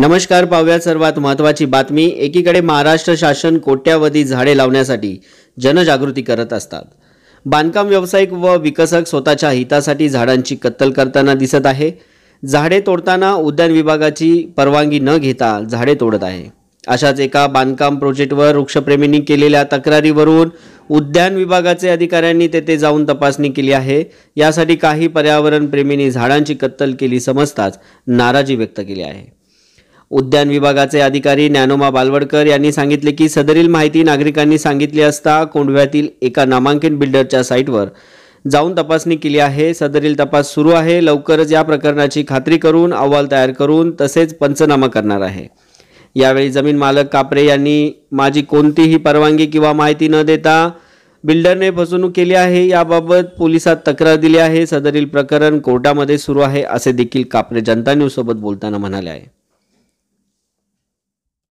नमस्कार पाहूयात सर्वात महत्त्वाची बातमी एकीकडे महाराष्ट्र शासन कोट्यावधी झाडे लावण्यासाठी जनजागृती करत असतात बांधकाम व्यावसायिक व विकसक स्वतःच्या हितासाठी झाडांची कत्तल करताना दिसत आहे झाडे तोडताना उद्यान विभागाची परवानगी न घेता झाडे तोडत आहे अशाच एका बांधकाम प्रोजेक्टवर वृक्षप्रेमींनी केलेल्या तक्रारीवरून उद्यान विभागाचे अधिकाऱ्यांनी तेथे जाऊन तपासणी केली आहे यासाठी काही पर्यावरणप्रेमींनी झाडांची कत्तल केली समजताच नाराजी व्यक्त केली आहे उद्यान विभागाचे अधिकारी ज्ञानोमा बालवडकर यांनी सांगितले की सदरील माहिती नागरिकांनी सांगितली असता कोंडव्यातील एका नामांकित बिल्डरच्या साईटवर जाऊन तपासणी केली आहे सदरील तपास सुरू आहे लवकरच या प्रकरणाची खात्री करून अहवाल तयार करून तसेच पंचनामा करणार आहे यावेळी जमीन मालक कापरे यांनी माझी कोणतीही परवानगी किंवा माहिती न देता बिल्डरने फसवणूक केली आहे याबाबत पोलिसात तक्रार दिली आहे सदरील प्रकरण कोर्टामध्ये सुरू आहे असे देखील कापरे जनता न्यूजसोबत बोलताना म्हणाले आहे